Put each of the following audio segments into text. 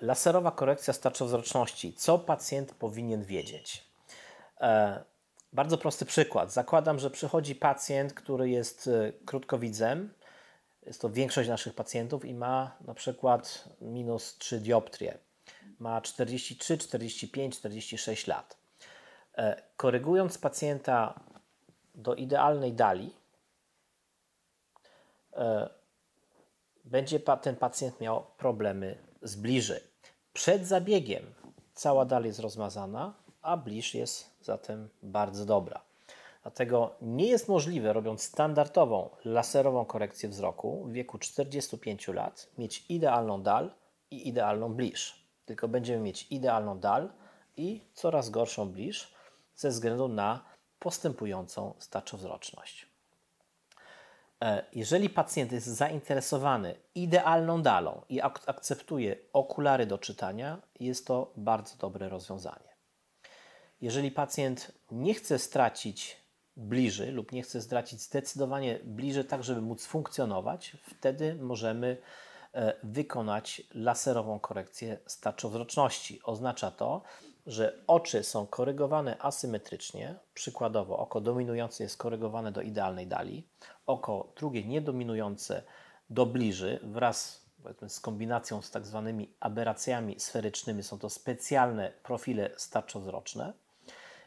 Laserowa korekcja starczowzroczności. Co pacjent powinien wiedzieć? E, bardzo prosty przykład. Zakładam, że przychodzi pacjent, który jest e, krótkowidzem. Jest to większość naszych pacjentów i ma na przykład minus 3 dioptrie. Ma 43, 45, 46 lat. E, korygując pacjenta do idealnej dali, będzie ten pacjent miał problemy zbliży. Przed zabiegiem cała dal jest rozmazana, a bliż jest zatem bardzo dobra. Dlatego nie jest możliwe, robiąc standardową laserową korekcję wzroku w wieku 45 lat, mieć idealną dal i idealną bliż. Tylko będziemy mieć idealną dal i coraz gorszą bliż ze względu na postępującą staczowzroczność. E, jeżeli pacjent jest zainteresowany idealną dalą i ak akceptuje okulary do czytania, jest to bardzo dobre rozwiązanie. Jeżeli pacjent nie chce stracić bliży lub nie chce stracić zdecydowanie bliży, tak żeby móc funkcjonować, wtedy możemy E, wykonać laserową korekcję starczowzroczności. Oznacza to, że oczy są korygowane asymetrycznie, przykładowo oko dominujące jest korygowane do idealnej dali, oko drugie niedominujące do bliży wraz z kombinacją z tak zwanymi aberracjami sferycznymi, są to specjalne profile starczowzroczne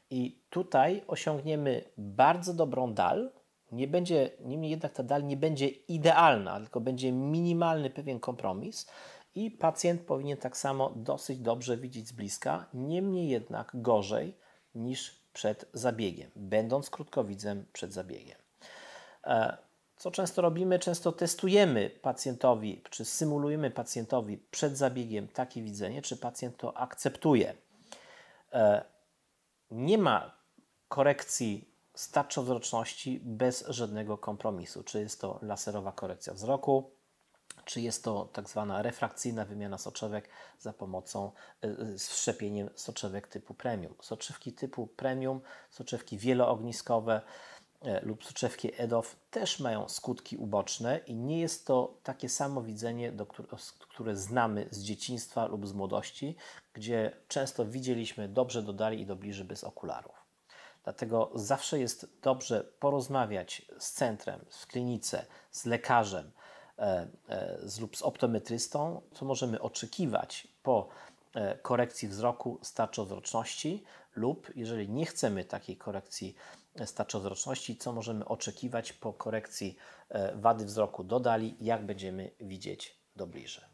i tutaj osiągniemy bardzo dobrą dal, nie będzie, niemniej jednak ta dal nie będzie idealna, tylko będzie minimalny pewien kompromis i pacjent powinien tak samo dosyć dobrze widzieć z bliska, niemniej jednak gorzej niż przed zabiegiem, będąc krótkowidzem przed zabiegiem. E, co często robimy? Często testujemy pacjentowi, czy symulujemy pacjentowi przed zabiegiem takie widzenie, czy pacjent to akceptuje. E, nie ma korekcji starczo wzroczności bez żadnego kompromisu. Czy jest to laserowa korekcja wzroku, czy jest to tak zwana refrakcyjna wymiana soczewek za pomocą y, y, z wszczepieniem soczewek typu premium. Soczewki typu premium, soczewki wieloogniskowe e, lub soczewki EDOF też mają skutki uboczne i nie jest to takie samo widzenie, do, które znamy z dzieciństwa lub z młodości, gdzie często widzieliśmy dobrze do dali i do bliży bez okularów. Dlatego zawsze jest dobrze porozmawiać z centrem, w klinice, z lekarzem e, e, z, lub z optometrystą, co możemy oczekiwać po e, korekcji wzroku starczowzroczności lub jeżeli nie chcemy takiej korekcji e, starczowzroczności, co możemy oczekiwać po korekcji e, wady wzroku dodali, jak będziemy widzieć do bliżej.